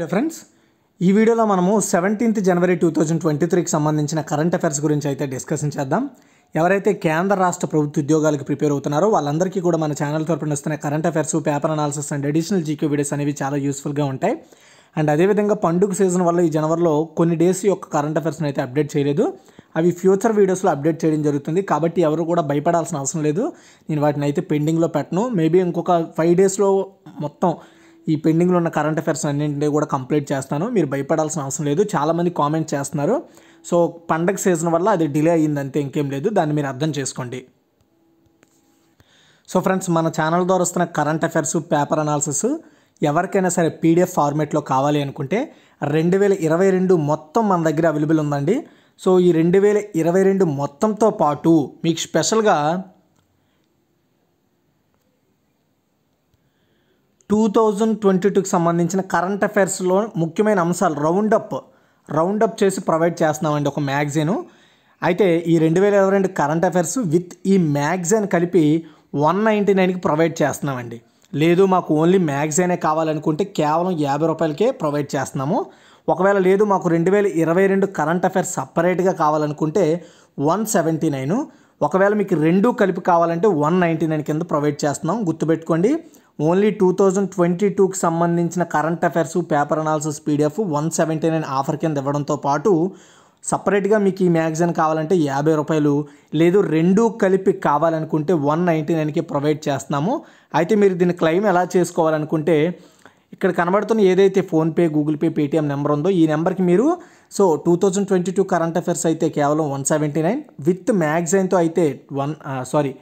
hello friends ఈ వీడియోలో మనము సెవెంటీన్త్ జనవరి టూ థౌజండ్ ట్వంటీ త్రీకి సంబంధించిన కరెంట్ అఫైర్స్ గురించి అయితే డిస్కషన్ చేద్దాం ఎవరైతే కేంద్ర రాష్ట్ర ప్రభుత్వ ఉద్యోగాలకు ప్రిపేర్ అవుతున్నారో వాళ్ళందరికీ కూడా మన ఛానల్ తరపున వస్తున్న current affairs paper analysis and additional GK videos అనేవి చాలా యూస్ఫుల్గా ఉంటాయి అండ్ అదేవిధంగా పండుగ సీజన్ వల్ల ఈ జనవరిలో కొన్ని డేస్ యొక్క కరెంట్ అఫైర్స్ని అయితే అప్డేట్ చేయలేదు అవి ఫ్యూచర్ వీడియోస్లో అప్డేట్ చేయడం జరుగుతుంది కాబట్టి ఎవరు కూడా భయపడాల్సిన అవసరం లేదు నేను వాటిని అయితే పెండింగ్లో పెట్టను మేబీ ఇంకొక ఫైవ్ డేస్లో మొత్తం ఈ పెండింగ్లో ఉన్న కరెంట్ అఫైర్స్ అన్నింటినీ కూడా కంప్లీట్ చేస్తాను మీరు భయపడాల్సిన అవసరం లేదు చాలామంది కామెంట్ చేస్తున్నారు సో పండగ సీజన్ వల్ల అది డిలే అయ్యింది అంతే ఇంకేం లేదు దాన్ని మీరు అర్థం చేసుకోండి సో ఫ్రెండ్స్ మన ఛానల్ ద్వారా వస్తున్న కరెంట్ అఫైర్స్ పేపర్ అనాలిసిస్ ఎవరికైనా సరే పీడిఎఫ్ ఫార్మేట్లో కావాలి అనుకుంటే రెండు వేల ఇరవై రెండు మొత్తం మన దగ్గర అవైలబుల్ ఉందండి సో ఈ రెండు వేల ఇరవై రెండు మొత్తంతో పాటు మీకు స్పెషల్గా టూ థౌజండ్ ట్వంటీ టూకి సంబంధించిన కరెంట్ అఫైర్స్లో ముఖ్యమైన అంశాలు రౌండప్ రౌండప్ చేసి ప్రొవైడ్ చేస్తున్నామండి ఒక మ్యాగజైను అయితే ఈ రెండు వేల ఇరవై రెండు కరెంట్ అఫైర్స్ విత్ ఈ మ్యాగజైన్ కలిపి వన్ నైంటీ నైన్కి ప్రొవైడ్ చేస్తున్నామండి లేదు మాకు ఓన్లీ మ్యాగజైనే కావాలనుకుంటే కేవలం యాభై రూపాయలకే ప్రొవైడ్ చేస్తున్నాము ఒకవేళ లేదు మాకు రెండు వేల ఇరవై రెండు కరెంట్ అఫైర్స్ సపరేట్గా కావాలనుకుంటే వన్ సెవెంటీ నైన్ ఒకవేళ మీకు రెండు కలిపి కావాలంటే వన్ నైంటీ నైన్ కింద ప్రొవైడ్ చేస్తున్నాం గుర్తుపెట్టుకోండి ఓన్లీ టూ థౌజండ్ ట్వంటీ టూకి సంబంధించిన current affairs paper analysis PDF one seventy nine offer కింద ఇవ్వడంతో పాటు సపరేట్గా మీకు ఈ మ్యాగజైన్ కావాలంటే యాభై రూపాయలు లేదు రెండు కలిపి కావాలనుకుంటే వన్ నైంటీ నైన్కి ప్రొవైడ్ చేస్తున్నాము అయితే మీరు దీన్ని క్లెయిమ్ ఎలా చేసుకోవాలనుకుంటే ఇక్కడ కనబడుతున్న ఏదైతే PhonePe Google Pay Paytm number ఉందో ఈ నెంబర్కి మీరు so two thousand twenty two current affairs అయితే కేవలం వన్ సెవెంటీ నైన్ విత్ మ్యాగజైన్తో అయితే one sorry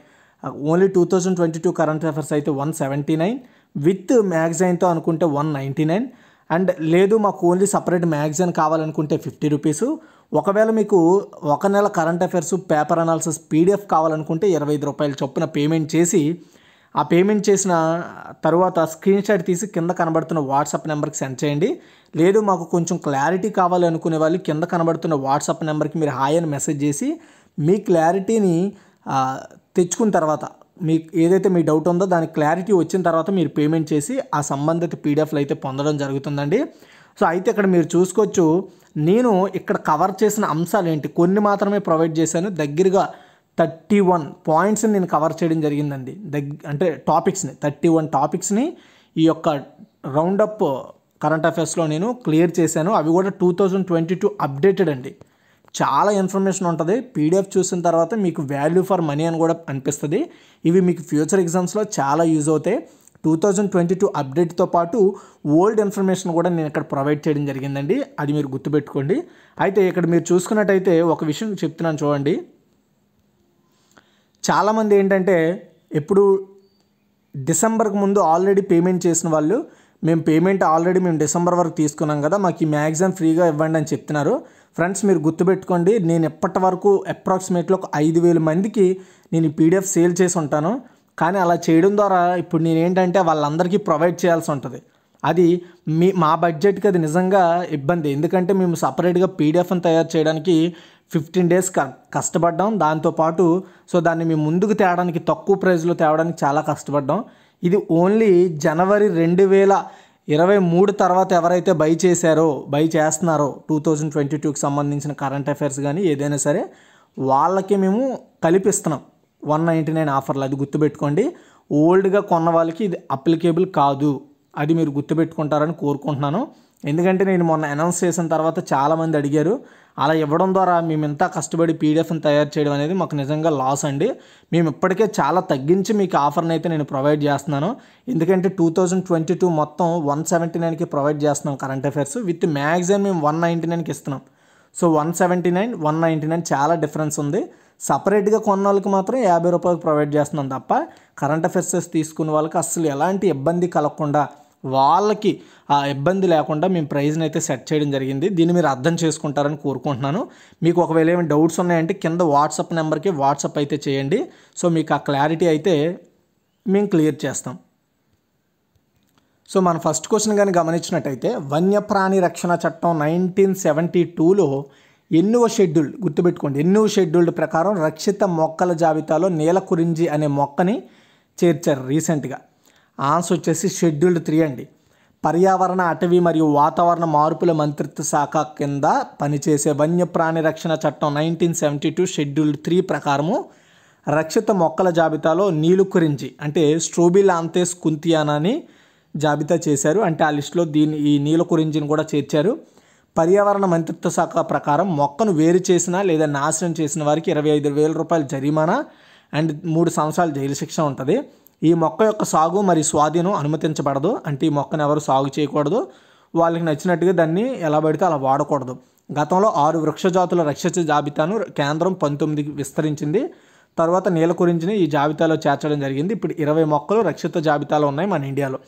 only two thousand twenty two current affairs అయితే వన్ సెవెంటీ నైన్ విత్ మ్యాగజైన్తో అనుకుంటే వన్ నైంటీ నైన్ అండ్ లేదు మాకు ఓన్లీ సపరేట్ మ్యాగజైన్ కావాలనుకుంటే ఫిఫ్టీ రూపీస్ ఒకవేళ మీకు ఒక నెల current affairs paper analysis PDF కావాలనుకుంటే ఇరవై ఐదు రూపాయల చొప్పున పేమెంట్ చేసి ఆ పేమెంట్ చేసిన తర్వాత స్క్రీన్ షాట్ తీసి కింద కనబడుతున్న వాట్సాప్ నెంబర్కి సెండ్ చేయండి లేదు మాకు కొంచెం క్లారిటీ కావాలి అనుకునే వాళ్ళు కింద కనబడుతున్న వాట్సాప్ నెంబర్కి మీరు హాయ్ అని మెసేజ్ చేసి మీ క్లారిటీని తెచ్చుకున్న తర్వాత మీకు ఏదైతే మీ డౌట్ ఉందో దానికి క్లారిటీ వచ్చిన తర్వాత మీరు పేమెంట్ చేసి ఆ సంబంధిత పీడిఎఫ్లు అయితే పొందడం జరుగుతుందండి సో అయితే ఇక్కడ మీరు చూసుకోవచ్చు నేను ఇక్కడ కవర్ చేసిన అంశాలు ఏంటి కొన్ని మాత్రమే ప్రొవైడ్ చేశాను దగ్గరగా థర్టీ వన్ పాయింట్స్ని నేను కవర్ చేయడం జరిగిందండి దగ్ అంటే టాపిక్స్ని థర్టీ వన్ టాపిక్స్ని ఈ యొక్క రౌండప్ కరెంట్ అఫేర్స్లో నేను క్లియర్ చేశాను అవి కూడా two thousand twenty two updated అండి చాలా ఇన్ఫర్మేషన్ ఉంటుంది పీడిఎఫ్ చూసిన తర్వాత మీకు వాల్యూ ఫర్ మనీ అని కూడా అనిపిస్తుంది ఇవి మీకు ఫ్యూచర్ ఎగ్జామ్స్లో చాలా యూజ్ అవుతాయి టూ థౌజండ్ ట్వంటీ టూ అప్డేట్తో పాటు ఓల్డ్ ఇన్ఫర్మేషన్ కూడా నేను ఇక్కడ ప్రొవైడ్ చేయడం జరిగిందండి అది మీరు గుర్తుపెట్టుకోండి అయితే ఇక్కడ మీరు చూసుకున్నట్టయితే ఒక విషయం చెప్తున్నాను చూడండి చాలామంది ఏంటంటే ఎప్పుడు డిసెంబర్కి ముందు ఆల్రెడీ పేమెంట్ చేసిన వాళ్ళు మేము పేమెంట్ ఆల్రెడీ మేము డిసెంబర్ వరకు తీసుకున్నాం కదా మాకు ఈ మ్యాగ్జిమ్ ఫ్రీగా ఇవ్వండి అని చెప్తున్నారు ఫ్రెండ్స్ మీరు గుర్తుపెట్టుకోండి నేను ఎప్పటి వరకు అప్రాక్సిమేట్లీ ఒక ఐదు వేల మందికి నేను ఈ పీడిఎఫ్ సేల్ చేసి ఉంటాను కానీ అలా చేయడం ద్వారా ఇప్పుడు నేను ఏంటంటే వాళ్ళందరికీ ప్రొవైడ్ చేయాల్సి ఉంటుంది అది మీ మా బడ్జెట్కి అది నిజంగా ఇబ్బంది ఎందుకంటే మేము సపరేట్గా పీడిఎఫ్ని తయారు చేయడానికి ఫిఫ్టీన్ డేస్ కష్టపడ్డాం దాంతోపాటు సో దాన్ని మేము ముందుకు తేవడానికి తక్కువ ప్రైజ్లో తేవడానికి చాలా కష్టపడ్డాం ఇది ఓన్లీ జనవరి రెండు వేల ఇరవై మూడు తర్వాత ఎవరైతే బై చేశారో బై చేస్తున్నారో టూ థౌజండ్ ట్వంటీ టూకి సంబంధించిన కరెంట్ అఫైర్స్ కానీ ఏదైనా సరే వాళ్ళకి మేము కలిపిస్తున్నాం వన్ నైంటీ నైన్ ఆఫర్లు అది గుర్తుపెట్టుకోండి ఓల్డ్గా కొన్న వాళ్ళకి ఇది అప్లికేబుల్ కాదు అది మీరు గుర్తుపెట్టుకుంటారని కోరుకుంటున్నాను ఎందుకంటే నేను మొన్న అనౌన్స్ చేసిన తర్వాత చాలామంది అడిగారు అలా ఇవ్వడం ద్వారా మేము ఇంత కష్టపడి పీడిఎఫ్ని తయారు చేయడం అనేది మాకు నిజంగా లాస్ అండి మేము ఇప్పటికే చాలా తగ్గించి మీకు ఆఫర్ని అయితే నేను ప్రొవైడ్ చేస్తున్నాను ఎందుకంటే టూ థౌజండ్ ట్వంటీ టూ మొత్తం వన్ సెవెంటీ నైన్కి ప్రొవైడ్ చేస్తున్నాం కరెంట్ అఫైర్స్ విత్ మ్యాక్సిమం మేము వన్ నైంటీ నైన్కి ఇస్తున్నాం so one seventy nine one ninety nine చాలా డిఫరెన్స్ ఉంది సపరేట్గా కొన్న వాళ్ళకి మాత్రం యాభై రూపాయలకు ప్రొవైడ్ చేస్తున్నాం తప్ప కరెంట్ అఫైర్స్ తీసుకున్న వాళ్ళకి అస్సలు ఎలాంటి ఇబ్బంది కలగకుండా వాళ్ళకి ఆ ఇబ్బంది లేకుండా మేము ప్రైజ్ని అయితే సెట్ చేయడం జరిగింది దీన్ని మీరు అర్థం చేసుకుంటారని కోరుకుంటున్నాను మీకు ఒకవేళ ఏమైనా డౌట్స్ ఉన్నాయంటే కింద వాట్సాప్ నెంబర్కి వాట్సాప్ అయితే చేయండి సో మీకు ఆ క్లారిటీ అయితే మేము క్లియర్ చేస్తాం సో మన ఫస్ట్ క్వశ్చన్ కానీ గమనించినట్టయితే వన్యప్రాణి రక్షణ చట్టం నైన్టీన్ సెవెంటీ టూలో ఎన్నో షెడ్యూల్డ్ గుర్తుపెట్టుకోండి ఎన్నో షెడ్యూల్డ్ ప్రకారం రక్షిత మొక్కల జాబితాలో నీలకురించి అనే మొక్కని చేర్చారు రీసెంట్గా ఆన్సర్ వచ్చేసి షెడ్యూల్డ్ త్రీ అండి పర్యావరణ అటవీ మరియు వాతావరణ మార్పుల మంత్రిత్వ శాఖ కింద పనిచేసే వన్యప్రాణి రక్షణ చట్టం nineteen seventy two scheduled three ప్రకారము రక్షిత మొక్కల జాబితాలో నీలుకురించి అంటే స్ట్రోబిలాంతేస్ కుంతియానాని జాబితా చేశారు అంటే ఆ లిస్టులో దీని ఈ నీలకురింజిని కూడా చేర్చారు పర్యావరణ మంత్రిత్వ శాఖ ప్రకారం మొక్కను వేరు చేసిన లేదా నాశనం చేసిన వారికి ఇరవై ఐదు వేల రూపాయల జరిమానా అండ్ మూడు సంవత్సరాల జైలు శిక్ష ఉంటుంది ఈ మొక్క యొక్క సాగు మరి స్వాధీనం అనుమతించబడదు అంటే ఈ మొక్కను ఎవరు సాగు చేయకూడదు వాళ్ళకి నచ్చినట్టుగా దాన్ని ఎలా పడితే అలా వాడకూడదు గతంలో ఆరు వృక్షజాతుల రక్షిత జాబితాను కేంద్రం పంతొమ్మిదికి విస్తరించింది తర్వాత నీల గురించి ఈ జాబితాలో చేర్చడం జరిగింది ఇప్పుడు ఇరవై మొక్కలు రక్షిత జాబితాలో ఉన్నాయి మన ఇండియాలో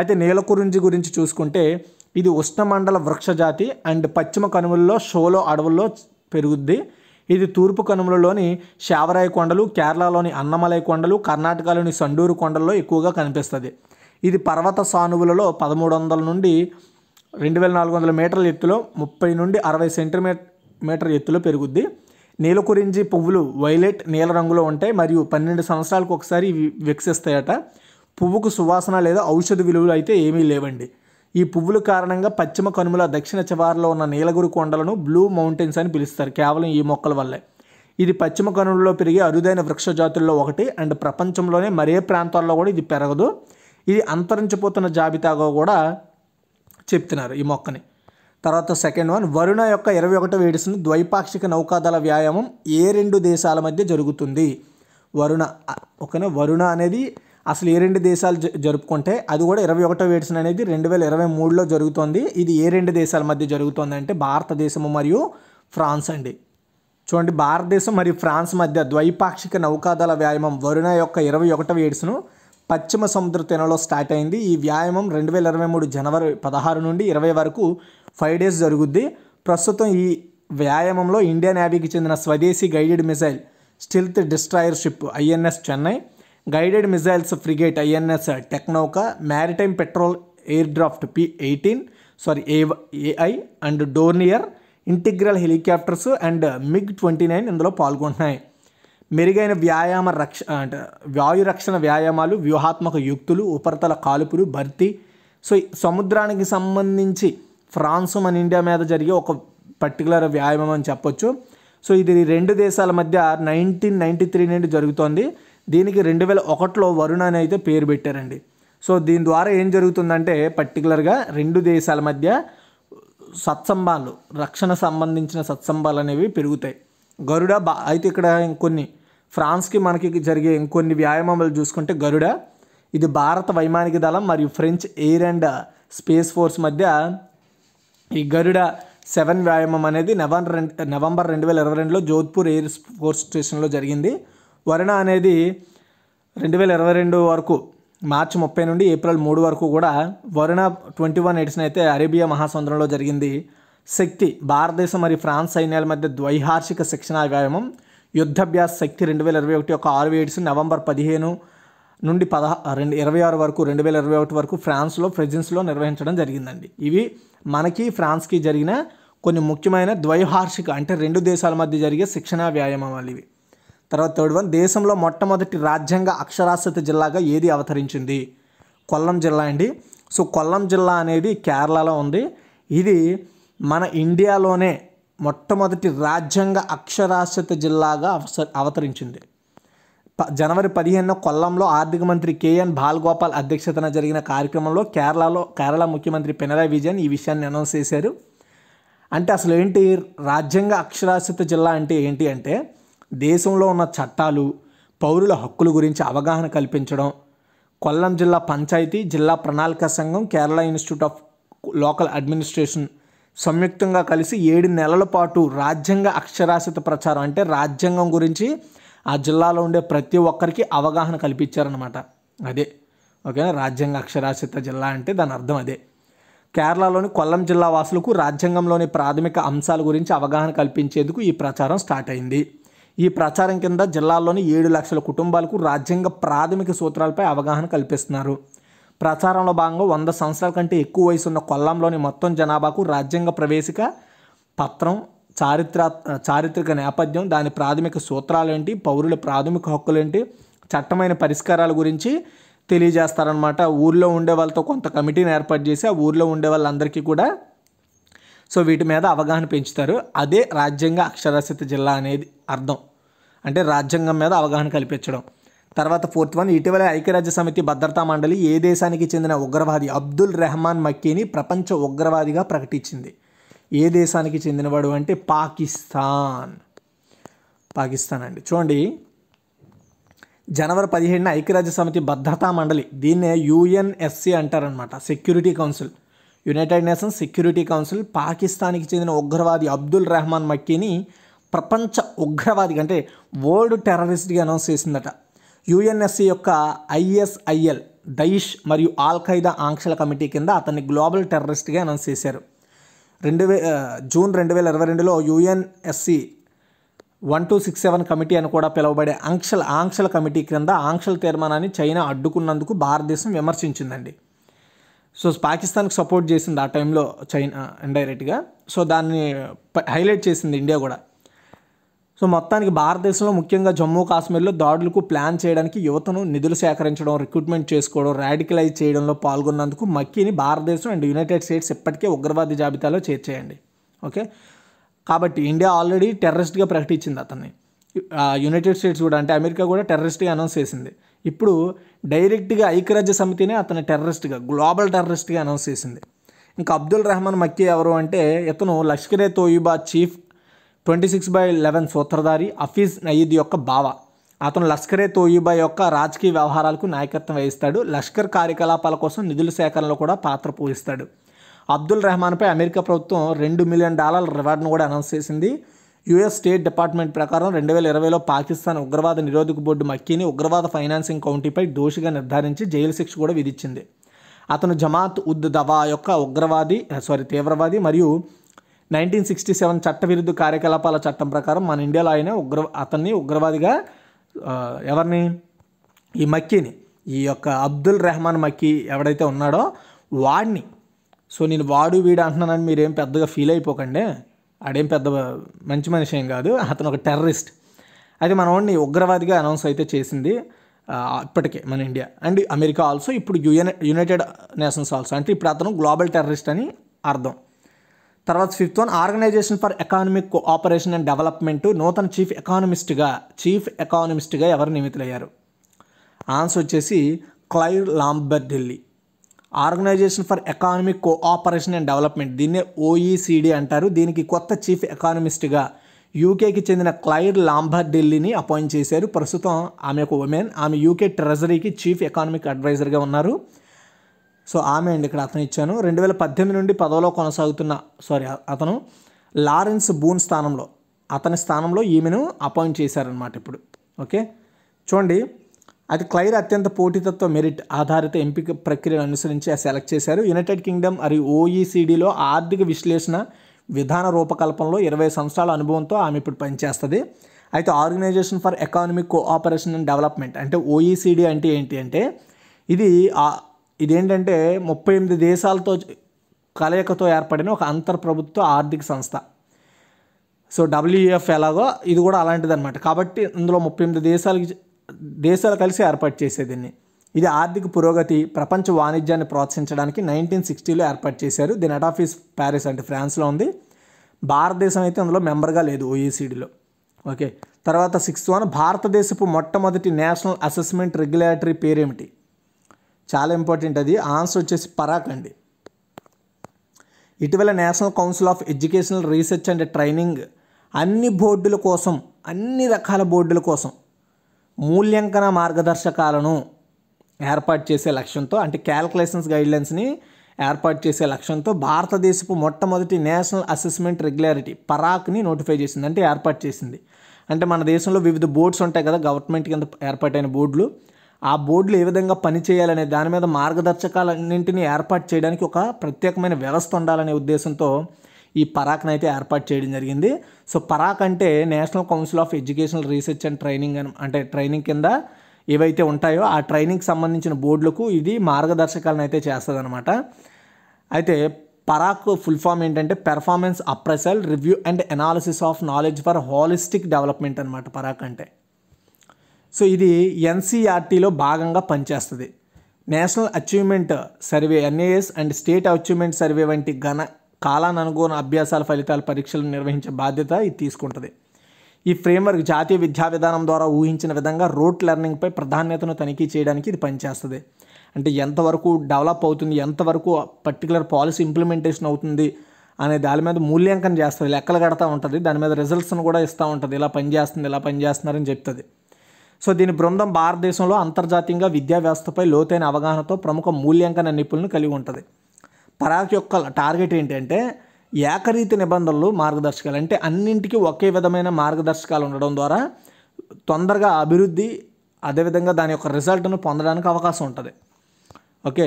అయితే నీల గురించి గురించి చూసుకుంటే ఇది ఉష్ణమండల వృక్షజాతి అండ్ పశ్చిమ కనుమల్లో షోలో అడవుల్లో పెరుగుద్ది ఇది తూర్పు కనుమలలోని శావరాయ కొండలు కేరళలోని అన్నమలై కొండలు కర్ణాటకలోని సండూరు కొండల్లో ఎక్కువగా కనిపిస్తుంది ఇది పర్వత సానువులలో పదమూడు వందల నుండి రెండు వేల నాలుగు వందల మీటర్ల ఎత్తులో ముప్పై నుండి అరవై సెంటీమీటర్ మీటర్ ఎత్తులో పెరుగుద్ది నీలకురించి పువ్వులు వైలెట్ నీల రంగులో ఉంటాయి మరియు పన్నెండు సంవత్సరాలకు ఒకసారి వికసిస్తాయట పువ్వుకు సువాసన లేదా ఔషధ విలువలు అయితే ఏమీ లేవండి ఈ పువ్వుల కారణంగా పశ్చిమ కనుమల దక్షిణ చివారిలో ఉన్న నీలగురు కొండలను బ్లూ మౌంటైన్స్ అని పిలుస్తారు కేవలం ఈ మొక్కల వల్లే ఇది పశ్చిమ కనుమలలో పెరిగే అరుదైన వృక్ష జాతుల్లో ఒకటి అండ్ ప్రపంచంలోనే మరే ప్రాంతాల్లో కూడా ఇది పెరగదు ఇది అంతరించిపోతున్న జాబితాగా కూడా చెప్తున్నారు ఈ మొక్కని తర్వాత సెకండ్ వన్ వరుణ యొక్క ఇరవై ఒకటో ఏడిసిన ద్వైపాక్షిక నౌకాదళ వ్యాయామం ఏ రెండు దేశాల మధ్య జరుగుతుంది వరుణ ఓకేనా వరుణ అనేది అసలు ఏ రెండు దేశాలు జరుపుకుంటే అది కూడా ఇరవై ఒకటో వేడ్సన్ అనేది రెండు వేల ఇరవై మూడులో జరుగుతోంది ఇది ఏ రెండు దేశాల మధ్య జరుగుతోంది అంటే భారతదేశము మరియు ఫ్రాన్స్ అండి చూడండి భారతదేశం మరియు ఫ్రాన్స్ మధ్య ద్వైపాక్షిక నౌకాదళ వ్యాయామం వరుణ యొక్క ఇరవై ఒకటవ ఏడుసును పశ్చిమ సముద్ర తీరంలో స్టార్ట్ అయింది ఈ వ్యాయామం రెండు వేల ఇరవై మూడు జనవరి పదహారు నుండి ఇరవై వరకు ఫైవ్ డేస్ జరుగుద్ది ప్రస్తుతం ఈ వ్యాయామంలో ఇండియా నేవీకి చెందిన స్వదేశీ guided missile stealth destroyer ship INS Chennai guided missiles frigate INS టెక్నోక maritime patrol aircraft P eighteen sorry A AI and Dornier integral helicopters and MiG twenty nine ఇందులో పాల్గొంటున్నాయి మెరుగైన వ్యాయామ రక్ష అంటే వాయు రక్షణ వ్యాయామాలు వ్యూహాత్మక యుక్తులు ఉపరితల కాలుపులు భర్తీ సో సముద్రానికి సంబంధించి ఫ్రాన్స్ మన ఇండియా మీద జరిగే ఒక పర్టికులర్ వ్యాయామం అని చెప్పొచ్చు సో ఇది రెండు దేశాల మధ్య నైన్టీన్ నైంటీ త్రీ నుండి జరుగుతోంది దీనికి రెండు వేల ఒకటిలో వరుణ్ అని అయితే పేరు పెట్టారండి సో దీని ద్వారా ఏం జరుగుతుందంటే పర్టికులర్గా రెండు దేశాల మధ్య సత్సంబాలు రక్షణ సంబంధించిన సత్సంబాలు అనేవి పెరుగుతాయి గరుడ బా అయితే ఇక్కడ ఇంకొన్ని ఫ్రాన్స్కి మనకి జరిగే ఇంకొన్ని వ్యాయామాలు చూసుకుంటే గరుడ ఇది భారత వైమానిక దళం మరియు French air and space force మధ్య ఈ గరుడ సెవెన్ వ్యాయామం అనేది నవంబర్ రెండు నవంబర్ రెండు వేల ఇరవై రెండులో జోధ్పూర్ ఎయిర్ ఫోర్స్ స్టేషన్లో జరిగింది వరుణ అనేది రెండు వేల ఇరవై రెండు వరకు మార్చి ముప్పై నుండి ఏప్రిల్ మూడు వరకు కూడా వరుణ ట్వంటీ వన్ ఎడిషన్ అయితే అరేబియా మహాసముద్రంలో జరిగింది శక్తి భారతదేశం మరియు ఫ్రాన్స్ సైన్యాల మధ్య ద్వైహార్షిక శిక్షణ వ్యాయామం యుద్ధాభ్యాస శక్తి రెండు వేల ఇరవై ఒకటి యొక్క ఆరు ఏడుసు నవంబర్ పదిహేను నుండి పదహా రెండు ఇరవై ఆరు వరకు రెండు వేల ఇరవై ఒకటి వరకు ఫ్రాన్స్లో ఫ్రెజెన్స్లో నిర్వహించడం జరిగిందండి ఇవి మనకి ఫ్రాన్స్కి జరిగిన కొన్ని ముఖ్యమైన ద్వైహార్షిక అంటే రెండు దేశాల మధ్య జరిగే శిక్షణా వ్యాయామాలు ఇవి తర్వాత థర్డ్ వన్ దేశంలో మొట్టమొదటి రాజ్యాంగ అక్షరాస్యత జిల్లాగా ఏది అవతరించింది కొల్లం జిల్లా అండి సో కొల్లం జిల్లా అనేది కేరళలో ఉంది ఇది మన ఇండియాలోనే మొట్టమొదటి రాజ్యాంగ అక్షరాస్యత జిల్లాగా అవతరించింది జనవరి పదిహేను కొల్లంలో ఆర్థిక మంత్రి కేఎన్ బాల్గోపాల్ అధ్యక్షతన జరిగిన కార్యక్రమంలో కేరళలో కేరళ ముఖ్యమంత్రి పినరాయి విజయన్ ఈ విషయాన్ని అనౌన్స్ చేశారు అంటే అసలు ఏంటి రాజ్యాంగ అక్షరాస్యత జిల్లా అంటే ఏంటి అంటే దేశంలో ఉన్న చట్టాలు పౌరుల హక్కుల గురించి అవగాహన కల్పించడం కొల్లం జిల్లా పంచాయతీ జిల్లా ప్రణాళిక సంఘం Kerala institute of local administration సంయుక్తంగా కలిసి ఏడు నెలల పాటు రాజ్యాంగ అక్షరాస్యత ప్రచారం అంటే రాజ్యాంగం గురించి ఆ జిల్లాలో ఉండే ప్రతి ఒక్కరికి అవగాహన కల్పించారనమాట అదే ఓకేనా రాజ్యాంగ అక్షరాస్యత జిల్లా అంటే దాని అర్థం అదే కేరళలోని కొల్లం జిల్లా వాసులకు రాజ్యాంగంలోని ప్రాథమిక అంశాల గురించి అవగాహన కల్పించేందుకు ఈ ప్రచారం స్టార్ట్ అయింది ఈ ప్రచారం కింద జిల్లాలోని ఏడు లక్షల కుటుంబాలకు రాజ్యాంగ ప్రాథమిక సూత్రాలపై అవగాహన కల్పిస్తున్నారు ప్రచారంలో భాగంగా వంద సంవత్సరాల కంటే ఎక్కువ వయసు ఉన్న కొల్లంలోని మొత్తం జనాభాకు రాజ్యాంగ ప్రవేశిక పత్రం చారిత్రా చారిత్రక నేపథ్యం దాని ప్రాథమిక సూత్రాలేంటి పౌరుల ప్రాథమిక హక్కులేంటి చట్టమైన పరిష్కారాల గురించి తెలియజేస్తారనమాట ఊర్లో ఉండే వాళ్ళతో కొంత కమిటీని ఏర్పాటు చేసి ఆ ఊర్లో ఉండే వాళ్ళందరికీ కూడా సో వీటి మీద అవగాహన పెంచుతారు అదే రాజ్యాంగ అక్షరాస్యత జిల్లా అనేది అర్థం అంటే రాజ్యాంగం మీద అవగాహన కల్పించడం తర్వాత ఫోర్త్ వన్ ఇటీవల ఐక్యరాజ్య సమితి భద్రతా మండలి ఏ దేశానికి చెందిన ఉగ్రవాది అబ్దుల్ రెహమాన్ మక్కీని ప్రపంచ ఉగ్రవాదిగా ప్రకటించింది ఏ దేశానికి చెందినవాడు అంటే పాకిస్తాన్ పాకిస్తాన్ అండి చూడండి జనవరి పదిహేడున ఐక్యరాజ్య సమితి భద్రతా మండలి దీన్నే యుఎన్ఎస్సి అంటారనమాట security council united nations security council పాకిస్తాన్కి చెందిన ఉగ్రవాది అబ్దుల్ రెహమాన్ మక్కీని ప్రపంచ ఉగ్రవాది అంటే వరల్డ్ టెర్రరిస్ట్గా అనౌన్స్ చేసిందట యుఎన్ఎస్సీ యొక్క ఐఎస్ఐఎల్ దయిష్ మరియు ఆల్ ఖైదా ఆంక్షల కమిటీ కింద అతన్ని గ్లోబల్ టెర్రరిస్ట్గా అనౌన్స్ చేశారు రెండు వే జూన్ రెండు వేల ఇరవై రెండులో UNSC one two six seven committee అని కూడా పిలువబడే ఆంక్షల ఆంక్షల కమిటీ క్రింద ఆంక్షల తీర్మానాన్ని చైనా అడ్డుకున్నందుకు భారతదేశం విమర్శించిందండి సో పాకిస్తాన్కి సపోర్ట్ చేసింది ఆ టైంలో చైనా ఇండైరెక్ట్గా సో దాన్ని హైలైట్ చేసింది ఇండియా కూడా సో మొత్తానికి భారతదేశంలో ముఖ్యంగా జమ్మూ కాశ్మీర్లో దాడులకు ప్లాన్ చేయడానికి యువతను నిధులు సేకరించడం రిక్రూట్మెంట్ చేసుకోవడం రాడికలైజ్ చేయడంలో పాల్గొన్నందుకు మక్కీని భారతదేశం అండ్ యునైటెడ్ స్టేట్స్ ఇప్పటికే ఉగ్రవాది జాబితాలో చేర్చేయండి ఓకే కాబట్టి ఇండియా ఆల్రెడీ టెర్రరిస్ట్గా ప్రకటించింది అతన్ని యునైటెడ్ స్టేట్స్ కూడా అంటే అమెరికా కూడా టెర్రరిస్ట్గా అనౌన్స్ చేసింది ఇప్పుడు డైరెక్ట్గా ఐక్యరాజ్య సమితినే అతను టెర్రరిస్ట్గా గ్లోబల్ టెర్రరిస్ట్గా అనౌన్స్ చేసింది ఇంకా అబ్దుల్ రెహమాన్ మక్కి ఎవరు అంటే ఇతను Lashkar-e Taiba chief twenty six by eleven సూత్రధారి అఫీజ్ నయీద్ యొక్క బావ అతను లష్కరే తోయిబా యొక్క రాజకీయ వ్యవహారాలకు నాయకత్వం వహిస్తాడు లష్కర్ కార్యకలాపాల కోసం నిధుల సేకరణలో కూడా పాత్ర పోషిస్తాడు అబ్దుల్ రెహమాన్పై అమెరికా ప్రభుత్వం రెండు మిలియన్ డాలర్ల రివార్డును కూడా అనౌన్స్ చేసింది యుఎస్ స్టేట్ డిపార్ట్మెంట్ ప్రకారం రెండు వేల ఇరవైలో పాకిస్తాన్ ఉగ్రవాద నిరోధక బోర్డు మక్కీని ఉగ్రవాద ఫైనాన్సింగ్ కౌంటీపై దోషిగా నిర్ధారించి జైలు శిక్ష కూడా విధించింది అతను జమాత్ ఉద్ దవా యొక్క ఉగ్రవాది సారీ తీవ్రవాది మరియు నైన్టీన్ సిక్స్టీ సెవెన్ చట్టవిరుద్ధ కార్యకలాపాల చట్టం ప్రకారం మన ఇండియాలో ఆయన ఉగ్ర అతన్ని ఉగ్రవాదిగా ఎవరిని ఈ మక్కీని ఈ యొక్క అబ్దుల్ రెహమాన్ మక్కీ ఎవడైతే ఉన్నాడో వాడిని సో నేను వాడు వీడు అంటున్నానని మీరేం పెద్దగా ఫీల్ అయిపోకండి ఆడేం పెద్ద మంచి మనిషి ఏం కాదు అతను ఒక టెర్రరిస్ట్ అయితే వాడిని ఉగ్రవాదిగా అనౌన్స్ అయితే చేసింది ఇప్పటికే మన ఇండియా అండ్ అమెరికా ఆల్సో ఇప్పుడు యుఎన్ యునైటెడ్ నేషన్స్ ఆల్సో అంటే ఇప్పుడు అతను గ్లోబల్ టెర్రరిస్ట్ అని అర్థం తర్వాత fifth one organisation for economic operation and development నూతన చీఫ్ ఎకానమిస్ట్గా చీఫ్ ఎకానమిస్ట్గా ఎవరు నియమితులయ్యారు ఆన్సర్ వచ్చేసి Clive Lombardelli organisation for economic cooperation and development దీన్నే ఓఈసీడీ అంటారు దీనికి కొత్త చీఫ్ ఎకానమిస్ట్గా యూకేకి చెందిన క్లైర్ లాంబర్ ఢిల్లీని అపాయింట్ చేశారు ప్రస్తుతం ఆమె ఒక ఉమెన్ ఆమె యూకే ట్రెజరీకి చీఫ్ ఎకానమిక్ అడ్వైజర్గా ఉన్నారు సో ఆమె అండి ఇక్కడ అతను ఇచ్చాను రెండు వేల పద్దెనిమిది నుండి పదవిలో కొనసాగుతున్న సారీ అతను లారెన్స్ బూన్ స్థానంలో అతని స్థానంలో ఈమెను అపాయింట్ చేశారనమాట ఇప్పుడు ఓకే చూడండి అది క్లైర్ అత్యంత పోటీతత్వ మెరిట్ ఆధారిత ఎంపిక ప్రక్రియను అనుసరించి సెలెక్ట్ చేశారు యునైటెడ్ కింగ్డమ్ మరియు ఓఈసీడీలో ఆర్థిక విశ్లేషణ విధాన రూపకల్పనలో ఇరవై సంవత్సరాల అనుభవంతో ఆమె ఇప్పుడు పనిచేస్తుంది అయితే organisation for economic cooperation and development అంటే ఓఈసీడీ అంటే ఏంటి అంటే ఇది ఇదేంటంటే ముప్పై ఎనిమిది దేశాలతో కలయికతో ఏర్పడిన ఒక ప్రభుత్వ ఆర్థిక సంస్థ సో డబ్ల్యూఎఫ్ ఎలాగో ఇది కూడా అలాంటిది అనమాట కాబట్టి ఇందులో ముప్పై ఎనిమిది దేశాలకి దేశాలు కలిసి ఏర్పాటు చేసేదాన్ని ఇది ఆర్థిక పురోగతి ప్రపంచ వాణిజ్యాన్ని ప్రోత్సహించడానికి నైన్టీన్ సిక్స్టీలో ఏర్పాటు చేశారు దీని హెడ్ ఆఫీస్ ప్యారిస్ అంటే ఫ్రాన్స్లో ఉంది భారతదేశం అయితే అందులో మెంబర్గా లేదు ఓఈసీడీలో ఓకే తర్వాత సిక్స్త్ వన్ భారతదేశపు మొట్టమొదటి నేషనల్ అసెస్మెంట్ రెగ్యులేటరీ పేరేమిటి చాలా ఇంపార్టెంట్ అది ఆన్సర్ వచ్చేసి పరాక్ అండి ఇటీవల national council of educational research and training అన్ని బోర్డుల కోసం అన్ని రకాల బోర్డుల కోసం మూల్యాంకన మార్గదర్శకాలను ఏర్పాటు చేసే లక్ష్యంతో అంటే క్యాల్కులేషన్స్ గైడ్లైన్స్ని ఏర్పాటు చేసే లక్ష్యంతో భారతదేశపు మొట్టమొదటి నేషనల్ అసెస్మెంట్ రెగ్యులారిటీ పరాక్ని నోటిఫై చేసింది అంటే ఏర్పాటు చేసింది అంటే మన దేశంలో వివిధ బోర్డ్స్ ఉంటాయి కదా గవర్నమెంట్ కింద ఏర్పాటైన బోర్డులు ఆ బోర్డులు ఏ విధంగా పనిచేయాలనే దాని మీద మార్గదర్శకాలన్నింటినీ ఏర్పాటు చేయడానికి ఒక ప్రత్యేకమైన వ్యవస్థ ఉండాలనే ఉద్దేశంతో ఈ పరాక్ని అయితే ఏర్పాటు చేయడం జరిగింది సో పరాక్ అంటే national council of educational research and training అంటే ట్రైనింగ్ కింద ఏవైతే ఉంటాయో ఆ ట్రైనింగ్కి సంబంధించిన బోర్డులకు ఇది మార్గదర్శకాలను అయితే అనమాట అయితే పరాక్ ఫుల్ ఫామ్ ఏంటంటే performance appraisal review and analysis of knowledge for holistic development అనమాట పరాక్ అంటే సో ఇది ఎన్సీఆర్టీలో భాగంగా పనిచేస్తుంది national achievement survey NAS and state achievement survey వంటి ఘన కాలానుగుణ అభ్యాసాల ఫలితాల పరీక్షలు నిర్వహించే బాధ్యత ఇది తీసుకుంటుంది ఈ ఫ్రేమ్వర్క్ జాతీయ విద్యా విధానం ద్వారా ఊహించిన విధంగా రోట్ లెర్నింగ్పై ప్రాధాన్యతను తనిఖీ చేయడానికి ఇది పనిచేస్తుంది అంటే ఎంతవరకు డెవలప్ అవుతుంది ఎంతవరకు పర్టికులర్ పాలసీ ఇంప్లిమెంటేషన్ అవుతుంది అనే దాని మీద మూల్యాంకనం చేస్తుంది లెక్కలు కడతా ఉంటుంది దాని మీద రిజల్ట్స్ను కూడా ఇస్తూ ఉంటుంది ఇలా పనిచేస్తుంది ఇలా పనిచేస్తున్నారని చెప్తుంది సో దీని బృందం భారతదేశంలో అంతర్జాతీయంగా విద్యా వ్యవస్థపై లోతైన అవగాహనతో ప్రముఖ మూల్యాంకన నిపుణులను కలిగి ఉంటుంది పరాక్ యొక్క టార్గెట్ ఏంటంటే ఏకరీతి నిబంధనలు మార్గదర్శకాలు అంటే అన్నింటికీ ఒకే విధమైన మార్గదర్శకాలు ఉండడం ద్వారా తొందరగా అభివృద్ధి అదేవిధంగా దాని యొక్క రిజల్ట్ను పొందడానికి అవకాశం ఉంటుంది ఓకే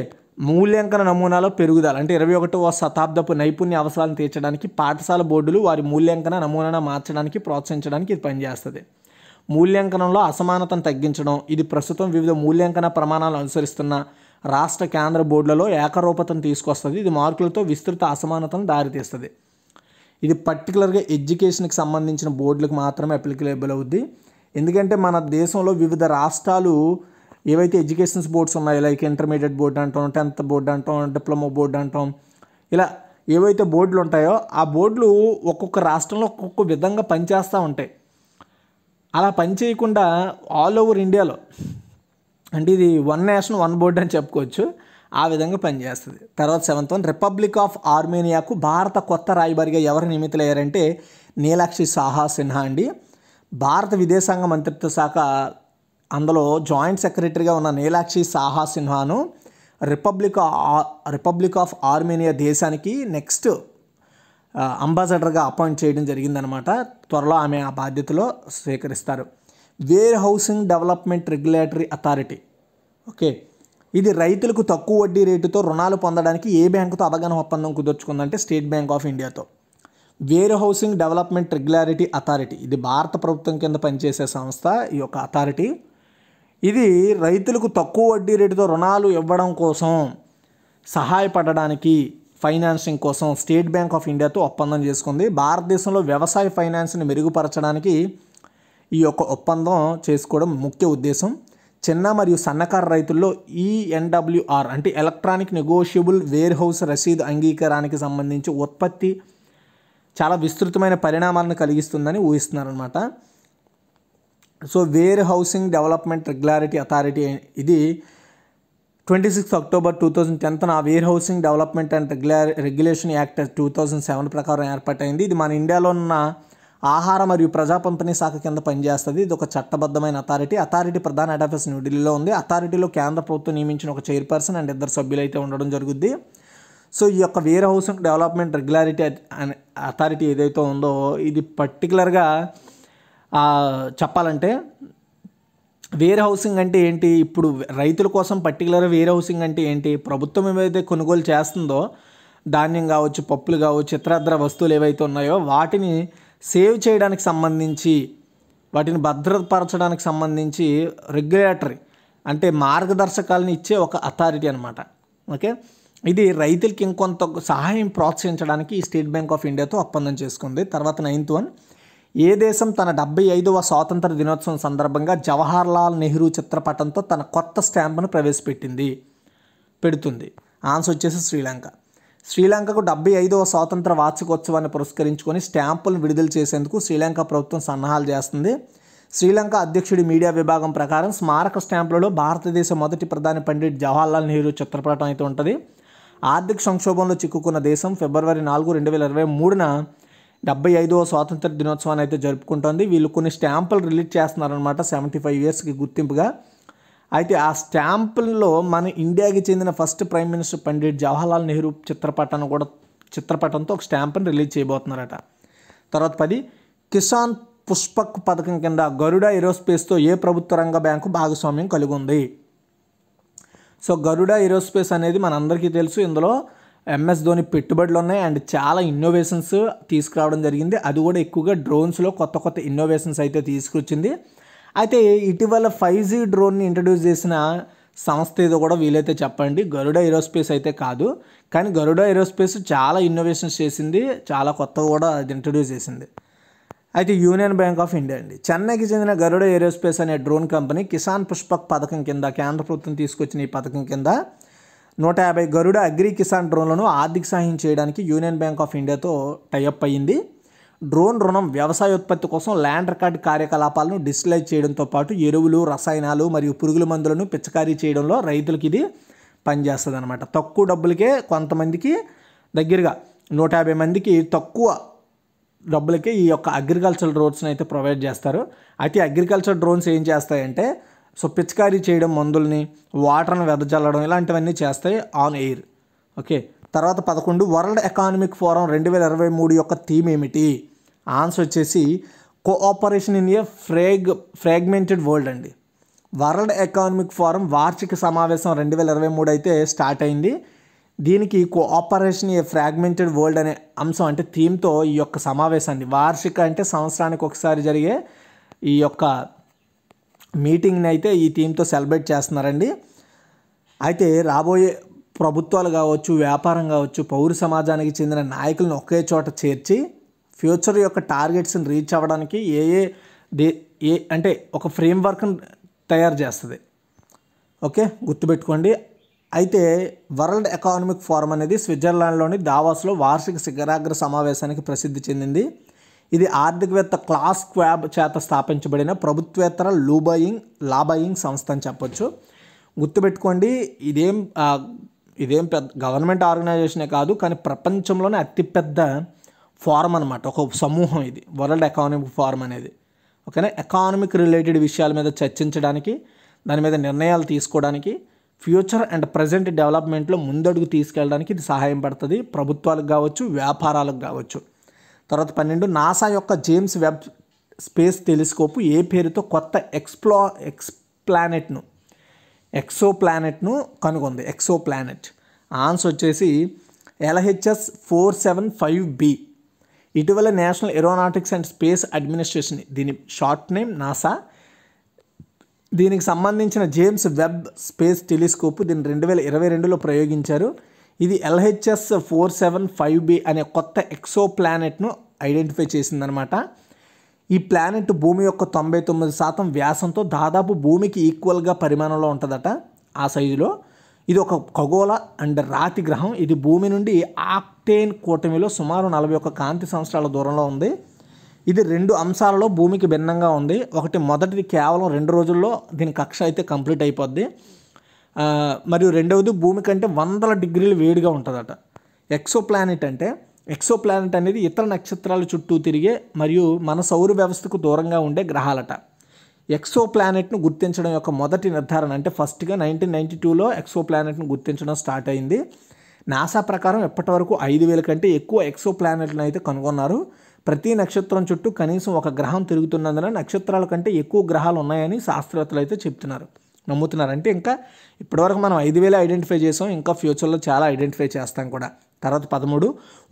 మూల్యాంకన నమూనాలో పెరుగుదల అంటే ఇరవై ఒకటవ శతాబ్దపు నైపుణ్య అవసరాలను తీర్చడానికి పాఠశాల బోర్డులు వారి మూల్యాంకన నమూనాను మార్చడానికి ప్రోత్సహించడానికి ఇది పనిచేస్తుంది మూల్యాంకనంలో అసమానతను తగ్గించడం ఇది ప్రస్తుతం వివిధ మూల్యాంకన ప్రమాణాలు అనుసరిస్తున్న రాష్ట్ర కేంద్ర బోర్డులలో ఏకరూపతను తీసుకొస్తుంది ఇది మార్కులతో విస్తృత అసమానతను దారితీస్తుంది ఇది పర్టికులర్గా ఎడ్యుకేషన్కి సంబంధించిన బోర్డులకు మాత్రమే అప్లికలేబుల్ అవుద్ది ఎందుకంటే మన దేశంలో వివిధ రాష్ట్రాలు ఏవైతే ఎడ్యుకేషన్స్ బోర్డ్స్ ఉన్నాయో లైక్ ఇంటర్మీడియట్ బోర్డు అంటాం టెన్త్ బోర్డు అంటాం డిప్లొమా బోర్డు అంటాం ఇలా ఏవైతే బోర్డులు ఉంటాయో ఆ బోర్డులు ఒక్కొక్క రాష్ట్రంలో ఒక్కొక్క విధంగా పనిచేస్తూ ఉంటాయి అలా పనిచేయకుండా ఆల్ ఓవర్ ఇండియాలో అంటే ఇది వన్ నేషన్ వన్ బోర్డ్ అని చెప్పుకోవచ్చు ఆ విధంగా పనిచేస్తుంది తర్వాత సెవెంత్ వన్ రిపబ్లిక్ ఆఫ్ ఆర్మేనియాకు భారత కొత్త రాయబారిగా ఎవరు నియమితులయ్యారంటే నీలాక్షి సాహా సిన్హా అండి భారత విదేశాంగ మంత్రిత్వ శాఖ అందులో జాయింట్ సెక్రటరీగా ఉన్న నీలాక్షి సాహా సిన్హాను రిపబ్లిక్ రిపబ్లిక్ ఆఫ్ ఆర్మేనియా దేశానికి నెక్స్ట్ అంబాసిడర్గా అపాయింట్ చేయడం జరిగిందనమాట త్వరలో ఆమె ఆ బాధ్యతలో స్వీకరిస్తారు warehousing development regulatory authority okay ఇది రైతులకు తక్కువ వడ్డీ రేటుతో రుణాలు పొందడానికి ఏ బ్యాంకుతో అవగాహన ఒప్పందం కుదుర్చుకుందంటే స్టేట్ బ్యాంక్ ఆఫ్ ఇండియాతో warehousing development regularity authority ఇది భారత ప్రభుత్వం కింద పనిచేసే సంస్థ ఈ యొక్క అథారిటీ ఇది రైతులకు తక్కువ వడ్డీ రేటుతో రుణాలు ఇవ్వడం కోసం సహాయపడడానికి ఫైనాన్సింగ్ కోసం స్టేట్ బ్యాంక్ ఆఫ్ ఇండియాతో ఒప్పందం చేసుకుంది భారతదేశంలో వ్యవసాయ ఫైనాన్స్ని మెరుగుపరచడానికి ఈ యొక్క ఒప్పందం చేసుకోవడం ముఖ్య ఉద్దేశం చిన్న మరియు సన్నకారు రైతుల్లో ఈఎన్డబ్ల్యూఆర్ e అంటే ఎలక్ట్రానిక్ నెగోషియబుల్ వేర్ హౌస్ రసీదు అంగీకారానికి సంబంధించి ఉత్పత్తి చాలా విస్తృతమైన పరిణామాలను కలిగిస్తుందని ఊహిస్తున్నారనమాట so warehousing development regularity authority ఇది twenty six October two thousand టెన్త్న warehousing development and regular regulation act two thousand seven ప్రకారం ఏర్పాటైంది ఇది మన ఇండియాలో ఉన్న ఆహార మరియు ప్రజా పంపిణీ శాఖ కింద పనిచేస్తుంది ఇది ఒక చట్టబద్ధమైన అథారిటీ అథారిటీ ప్రధాన హెడ్ ఆఫీస్ న్యూఢిల్లీలో ఉంది అథారిటీలో కేంద్ర ప్రభుత్వం నియమించిన ఒక చైర్పర్సన్ అండ్ ఇద్దరు సభ్యులు అయితే ఉండడం జరుగుద్ది సో ఈ యొక్క warehousing development regularity authority ఏదైతే ఉందో ఇది పర్టికులర్గా చెప్పాలంటే వేర్ హౌసింగ్ అంటే ఏంటి ఇప్పుడు రైతుల కోసం పర్టికులర్ వేర్ హౌసింగ్ అంటే ఏంటి ప్రభుత్వం ఏవైతే కొనుగోలు చేస్తుందో ధాన్యం కావచ్చు పప్పులు కావచ్చు ఇతరత్ర వస్తువులు ఏవైతే ఉన్నాయో వాటిని సేవ్ చేయడానికి సంబంధించి వాటిని భద్రపరచడానికి సంబంధించి రెగ్యులేటరీ అంటే మార్గదర్శకాలను ఇచ్చే ఒక అథారిటీ అనమాట ఓకే ఇది రైతులకి ఇంకొంత సహాయం ప్రోత్సహించడానికి ఈ స్టేట్ బ్యాంక్ ఆఫ్ ఇండియాతో ఒప్పందం చేసుకుంది తర్వాత నైన్త్ వన్ ఏ దేశం తన డెబ్బై ఐదవ స్వాతంత్ర దినోత్సవం సందర్భంగా జవహర్ లాల్ నెహ్రూ చిత్రపటంతో తన కొత్త స్టాంపును ప్రవేశపెట్టింది పెడుతుంది ఆన్సర్ వచ్చేసి శ్రీలంక శ్రీలంకకు డెబ్బై ఐదవ స్వాతంత్ర వార్షికోత్సవాన్ని పురస్కరించుకొని స్టాంపులను విడుదల చేసేందుకు శ్రీలంక ప్రభుత్వం సన్నాహాలు చేస్తుంది శ్రీలంక అధ్యక్షుడి మీడియా విభాగం ప్రకారం స్మారక స్టాంపులలో భారతదేశ మొదటి ప్రధాని పండిట్ జవహర్లాల్ నెహ్రూ చిత్రపటం అయితే ఉంటుంది ఆర్థిక సంక్షోభంలో చిక్కుకున్న దేశం ఫిబ్రవరి నాలుగు రెండు వేల ఇరవై మూడున డెబ్బై ఐదవ స్వాతంత్ర దినోత్సవాన్ని అయితే జరుపుకుంటోంది వీళ్ళు కొన్ని స్టాంపులు రిలీజ్ చేస్తున్నారనమాట సెవెంటీ ఫైవ్ ఇయర్స్కి గుర్తింపుగా అయితే ఆ స్టాంపుల్లో మన ఇండియాకి చెందిన first prime minister Pandit Jawaharlal Nehru చిత్రపటాన్ని కూడా చిత్రపటంతో ఒక స్టాంప్ని రిలీజ్ చేయబోతున్నారట తర్వాత పది కిసాన్ పుష్పక్ పథకం కింద గరుడ ఏరోస్పేస్తో ఏ ప్రభుత్వ రంగ బ్యాంకు భాగస్వామ్యం కలిగి ఉంది సో గరుడ ఏరోస్పేస్ అనేది మనందరికీ తెలుసు ఇందులో ఎంఎస్ ధోని పెట్టుబడులు ఉన్నాయి అండ్ చాలా ఇన్నోవేషన్స్ తీసుకురావడం జరిగింది అది కూడా ఎక్కువగా డ్రోన్స్లో కొత్త కొత్త ఇన్నోవేషన్స్ అయితే తీసుకొచ్చింది అయితే ఇటీవల ఫైవ్ జీ డ్రోన్ని ఇంట్రడ్యూస్ చేసిన సంస్థ ఏదో కూడా వీలైతే చెప్పండి గరుడ ఏరోస్పేస్ అయితే కాదు కానీ గరుడ ఏరోస్పేస్ చాలా ఇన్నోవేషన్స్ చేసింది చాలా కొత్త కూడా అది ఇంట్రడ్యూస్ చేసింది అయితే యూనియన్ బ్యాంక్ ఆఫ్ ఇండియా అండి చెన్నైకి చెందిన గరుడ ఏరోస్పేస్ అనే డ్రోన్ కంపెనీ కిసాన్ పుష్పక్ పథకం కింద కేంద్ర ప్రభుత్వం తీసుకొచ్చిన ఈ పథకం కింద నూట యాభై గరుడ అగ్రి కిసాన్ డ్రోన్లను ఆర్థిక సహాయం చేయడానికి యూనియన్ బ్యాంక్ ఆఫ్ ఇండియాతో టైఅప్ అయ్యింది డ్రోన్ రుణం వ్యవసాయ ఉత్పత్తి కోసం ల్యాండ్ రికార్డ్ కార్యకలాపాలను డిస్లైజ్ చేయడంతో పాటు ఎరువులు రసాయనాలు మరియు పురుగుల మందులను పిచ్చకారీ చేయడంలో రైతులకు ఇది పనిచేస్తుంది అనమాట తక్కువ డబ్బులకే కొంతమందికి దగ్గరగా నూట యాభై మందికి తక్కువ డబ్బులకే ఈ యొక్క అగ్రికల్చర్ డ్రోన్స్ని అయితే ప్రొవైడ్ చేస్తారు అయితే అగ్రికల్చర్ డ్రోన్స్ ఏం చేస్తాయంటే సో పిచ్చకారీ చేయడం మందుల్ని వాటర్ని వెదజల్లడం ఇలాంటివన్నీ చేస్తాయి ఆన్ ఎయిర్ ఓకే తర్వాత పదకొండు వరల్డ్ ఎకానమిక్ ఫోరం రెండు వేల ఇరవై మూడు యొక్క థీమ్ ఏమిటి ఆన్సర్ వచ్చేసి cooperation in a frag fragmented world అండి వరల్డ్ ఎకానమిక్ ఫోరం వార్షిక సమావేశం రెండు వేల ఇరవై మూడు అయితే స్టార్ట్ అయింది దీనికి కోఆపరేషన్ ఏ ఫ్రాగ్మెంటెడ్ వరల్డ్ అనే అంశం అంటే థీమ్తో ఈ యొక్క సమావేశాన్ని వార్షిక అంటే సంవత్సరానికి ఒకసారి జరిగే ఈ యొక్క మీటింగ్ని అయితే ఈ థీమ్తో సెలబ్రేట్ చేస్తున్నారండి అయితే రాబోయే ప్రభుత్వాలు కావచ్చు వ్యాపారం కావచ్చు పౌర సమాజానికి చెందిన నాయకులను ఒకే చోట చేర్చి ఫ్యూచర్ యొక్క టార్గెట్స్ని రీచ్ అవ్వడానికి ఏ ఏ ఏ అంటే ఒక ఫ్రేమ్వర్క్ని తయారు చేస్తుంది ఓకే గుర్తుపెట్టుకోండి అయితే వరల్డ్ ఎకానమిక్ ఫోరం అనేది స్విట్జర్లాండ్లోని దావాస్లో వార్షిక శిఖరాగ్ర సమావేశానికి ప్రసిద్ధి చెందింది ఇది ఆర్థికవేత్త క్లాస్ క్వాబ్ చేత స్థాపించబడిన ప్రభుత్వేతర లూబయింగ్ లాబయింగ్ సంస్థ అని చెప్పొచ్చు గుర్తుపెట్టుకోండి ఇదేం ఇదేం పెద్ద గవర్నమెంట్ ఆర్గనైజేషనే కాదు కానీ ప్రపంచంలోనే అతిపెద్ద ఫారం అనమాట ఒక సమూహం ఇది వరల్డ్ ఎకానమిక్ ఫారం అనేది ఓకేనా ఎకానమిక్ రిలేటెడ్ విషయాల మీద చర్చించడానికి దాని మీద నిర్ణయాలు తీసుకోవడానికి ఫ్యూచర్ అండ్ ప్రజెంట్ డెవలప్మెంట్లో ముందడుగు తీసుకెళ్ళడానికి ఇది సహాయం పడుతుంది ప్రభుత్వాలకు కావచ్చు వ్యాపారాలకు కావచ్చు తర్వాత పన్నెండు నాసా యొక్క జేమ్స్ వెబ్ స్పేస్ టెలిస్కోపు ఏ పేరుతో కొత్త ఎక్స్ప్లో ఎక్స్ప్లానెట్ను ఎక్సో ప్లానెట్ను కనుగొంది ఎక్సో ప్లానెట్ ఆన్సర్ వచ్చేసి LHS four seven five B ఇటీవల national aeronautics and space administration దీని షార్ట్ నేమ్ నాసా దీనికి సంబంధించిన జేమ్స్ వెబ్ స్పేస్ టెలిస్కోప్ దీన్ని రెండు వేల ఇరవై రెండులో ప్రయోగించారు ఇది LHS four seven five B అనే కొత్త ఎక్సో ప్లానెట్ను ఐడెంటిఫై చేసిందనమాట ఈ ప్లానెట్ భూమి యొక్క తొంభై తొమ్మిది శాతం వ్యాసంతో దాదాపు భూమికి ఈక్వల్గా పరిమాణంలో ఉంటుందట ఆ సైజులో ఇది ఒక ఖగోళ అండ్ రాతి గ్రహం ఇది భూమి నుండి ఆక్టేన్ కూటమిలో సుమారు నలభై ఒక్క కాంతి సంవత్సరాల దూరంలో ఉంది ఇది రెండు అంశాలలో భూమికి భిన్నంగా ఉంది ఒకటి మొదటిది కేవలం రెండు రోజుల్లో దీని కక్ష అయితే కంప్లీట్ అయిపోద్ది మరియు రెండవది భూమి కంటే వందల డిగ్రీలు వేడిగా ఉంటుందట ఎక్సో ప్లానెట్ అంటే ఎక్సో ప్లానెట్ అనేది ఇతర నక్షత్రాల చుట్టూ తిరిగే మరియు మన సౌర వ్యవస్థకు దూరంగా ఉండే గ్రహాలట ఎక్సో ప్లానెట్ను గుర్తించడం యొక్క మొదటి నిర్ధారణ అంటే ఫస్ట్గా నైన్టీన్ నైన్టీ టూలో ఎక్సో ప్లానెట్ను గుర్తించడం స్టార్ట్ అయింది నాసా ప్రకారం ఎప్పటి వరకు ఐదు వేల కంటే ఎక్కువ ఎక్సో ప్లానెట్లను అయితే కనుగొన్నారు ప్రతి నక్షత్రం చుట్టూ కనీసం ఒక గ్రహం తిరుగుతున్నందున నక్షత్రాల కంటే ఎక్కువ గ్రహాలు ఉన్నాయని శాస్త్రవేత్తలు అయితే చెప్తున్నారు నమ్ముతున్నారు అంటే ఇంకా ఇప్పటివరకు మనం ఐదు వేలు ఐడెంటిఫై చేసాం ఇంకా ఫ్యూచర్లో చాలా ఐడెంటిఫై చేస్తాం కూడా తర్వాత పదమూడు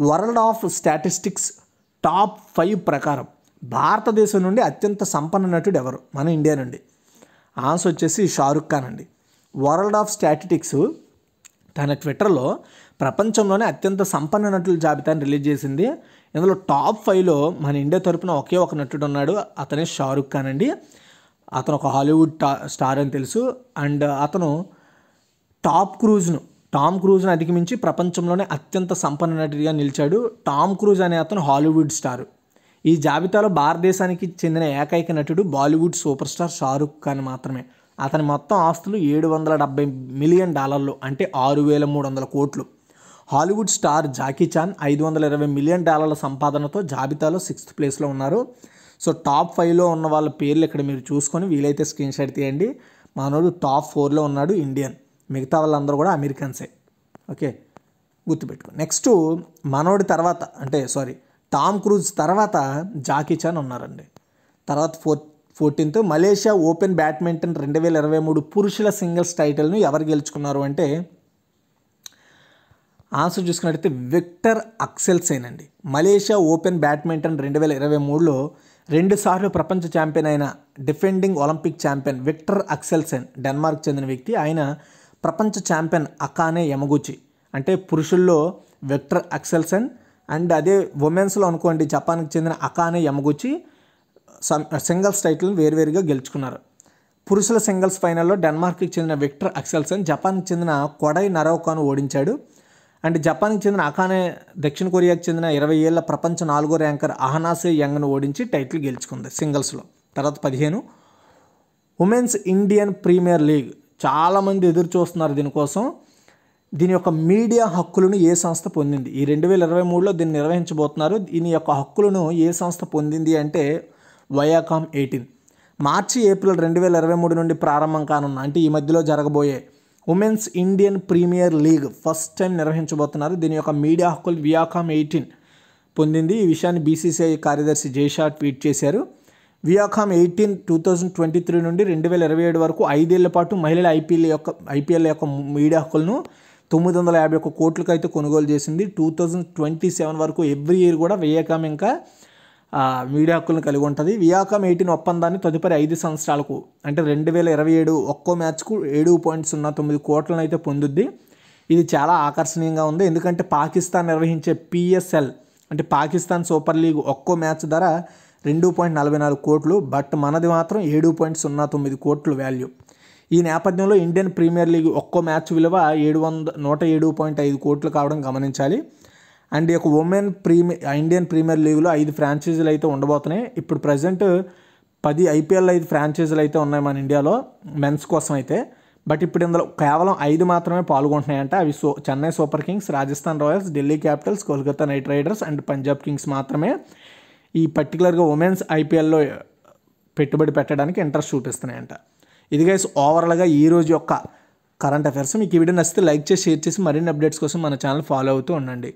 world of statistics top five ప్రకారం భారతదేశం నుండి అత్యంత సంపన్న నటుడు ఎవరు మన ఇండియా నుండి ఆన్సర్ వచ్చేసి షారుఖ్ ఖాన్ అండి వరల్డ్ ఆఫ్ స్టాటిస్టిక్స్ తన ట్విట్టర్లో ప్రపంచంలోనే అత్యంత సంపన్న నటుల జాబితాను రిలీజ్ చేసింది ఇందులో టాప్ ఫైవ్లో మన ఇండియా తరపున ఒకే ఒక నటుడు ఉన్నాడు అతనే షారుఖ్ ఖాన్ అండి అతను ఒక హాలీవుడ్ స్టార్ అని తెలుసు అండ్ అతను టాప్ క్రూజ్ను టామ్ క్రూజ్ను అధిగమించి ప్రపంచంలోనే అత్యంత సంపన్న నటిగా నిలిచాడు టామ్ క్రూజ్ అనే అతను హాలీవుడ్ స్టార్ ఈ జాబితాలో భారతదేశానికి చెందిన ఏకైక నటుడు Bollywood super star Shahrukh Khan మాత్రమే అతని మొత్తం ఆస్తులు ఏడు వందల డెబ్బై మిలియన్ డాలర్లు అంటే ఆరు వేల మూడు వందల కోట్లు హాలీవుడ్ స్టార్ జాకీ చాన్ ఐదు వందల ఇరవై మిలియన్ డాలర్ల సంపాదనతో జాబితాలో సిక్స్త్ ప్లేస్లో ఉన్నారు సో టాప్ ఫైవ్లో ఉన్న వాళ్ళ పేర్లు ఇక్కడ మీరు చూసుకొని వీలైతే స్క్రీన్ షాట్ తీయండి మనోడు టాప్ ఫోర్లో ఉన్నాడు ఇండియన్ మిగతా వాళ్ళందరూ కూడా అమెరికన్సే ఓకే గుర్తుపెట్టుకో నెక్స్ట్ మనోడి తర్వాత అంటే సారీ టామ్ క్రూజ్ తర్వాత జాకీ చాన్ ఉన్నారండి తర్వాత four fourteenth Malaysia open badminton రెండు వేల ఇరవై మూడు పురుషుల సింగిల్స్ టైటిల్ను ఎవరు గెలుచుకున్నారు అంటే ఆన్సర్ చూసుకున్నట్టయితే విక్టర్ అక్సెల్సేన్ అండి మలేషియా ఓపెన్ బ్యాడ్మింటన్ రెండు వేల ఇరవై మూడులో రెండుసార్లు ప్రపంచ ఛాంపియన్ అయిన defending olympic champion Victor Axelsen Denmark చెందిన వ్యక్తి ఆయన ప్రపంచ ఛాంపియన్ అకానే యమగుచి అంటే పురుషుల్లో విక్టర్ అక్సెల్సన్ అండ్ అదే ఉమెన్స్లో అనుకోండి జపాన్కి చెందిన అకానే యమగుచి సింగిల్స్ టైటిల్ని వేరువేరుగా గెలుచుకున్నారు పురుషుల సింగిల్స్ ఫైనల్లో డెన్మార్క్కి చెందిన విక్టర్ అక్సెల్సన్ జపాన్కి చెందిన కొడై నరోకాను ఓడించాడు అండ్ జపాన్కి చెందిన అకానే దక్షిణ కొరియాకి చెందిన ఇరవై ఏళ్ల ప్రపంచ నాలుగో ర్యాంకర్ అహనాసే యంగ్ను ఓడించి టైటిల్ గెలుచుకుంది సింగిల్స్లో తర్వాత పదిహేను ఉమెన్స్ ఇండియన్ ప్రీమియర్ లీగ్ చాలామంది ఎదురు చూస్తున్నారు దీనికోసం దీని యొక్క మీడియా హక్కులను ఏ సంస్థ పొందింది ఈ రెండు వేల ఇరవై మూడులో దీన్ని నిర్వహించబోతున్నారు దీని యొక్క హక్కులను ఏ సంస్థ పొందింది అంటే వయాకామ్ ఎయిటీన్ మార్చి ఏప్రిల్ రెండు వేల ఇరవై మూడు నుండి ప్రారంభం కానున్న అంటే ఈ మధ్యలో జరగబోయే women's Indian premier league first time నిర్వహించబోతున్నారు దీని యొక్క మీడియా హక్కులు వియాకామ్ ఎయిటీన్ పొందింది ఈ విషయాన్ని బీసీసీఐ కార్యదర్శి జైషా ట్వీట్ చేశారు Viacom eighteen two thousand twenty three నుండి రెండు వేల ఇరవై ఏడు వరకు ఐదేళ్ల పాటు మహిళల ఐపీఎల్ యొక్క ఐపీఎల్ యొక్క మీడియా హక్కులను తొమ్మిది వందల యాభై ఒక్క కోట్లకు అయితే కొనుగోలు చేసింది టూ థౌజండ్ ట్వంటీ సెవెన్ వరకు ఎవ్రీ ఇయర్ కూడా వియాకామ్ ఇంకా మీడియా హక్కులను కలిగి ఉంటుంది వియాకామ్ ఎయిటీన్ ఒప్పందాన్ని తదుపరి ఐదు సంవత్సరాలకు అంటే రెండు వేల ఇరవై ఏడు ఒక్కో మ్యాచ్కు ఏడు పాయింట్ సున్నా తొమ్మిది కోట్లను అయితే పొందుద్ది ఇది చాలా ఆకర్షణీయంగా ఉంది ఎందుకంటే పాకిస్తాన్ నిర్వహించే పిఎస్ఎల్ అంటే పాకిస్తాన్ సూపర్ లీగ్ ఒక్కో మ్యాచ్ ధర రెండు పాయింట్ నలభై నాలుగు కోట్లు బట్ మనది మాత్రం ఏడు పాయింట్ సున్నా తొమ్మిది కోట్లు వాల్యూ ఈ నేపథ్యంలో ఇండియన్ ప్రీమియర్ లీగ్ ఒక్కో మ్యాచ్ విలువ ఏడు వంద నూట ఏడు పాయింట్ ఐదు కోట్లు కావడం గమనించాలి అండ్ ఈ యొక్క ఉమెన్ ప్రీమియర్ ఇండియన్ ప్రీమియర్ లీగ్లో ఐదు ఫ్రాంచైజీలు అయితే ఉండబోతున్నాయి ఇప్పుడు ప్రజెంట్ పది ఐపీఎల్ ఐదు ఫ్రాంచైజీలు అయితే ఉన్నాయి మన ఇండియాలో మెన్స్ కోసం అయితే బట్ ఇప్పుడు ఇందులో కేవలం ఐదు మాత్రమే పాల్గొంటున్నాయంట అవి so Chennai super kings Rajasthan royals Delhi capitals Kolkata knight riders and Punjab kings మాత్రమే ఈ పర్టికులర్గా ఉమెన్స్ ఐపీఎల్లో పెట్టుబడి పెట్టడానికి ఇంట్రెస్ట్ చూపిస్తున్నాయంట ఇది గైస్ ఓవరాల్గా ఈరోజు యొక్క కరెంట్ అఫైర్స్ మీకు ఈ వీడియో నచ్చితే లైక్ చేసి షేర్ చేసి మరిన్ని అప్డేట్స్ కోసం మన ఛానల్ ఫాలో అవుతూ ఉండండి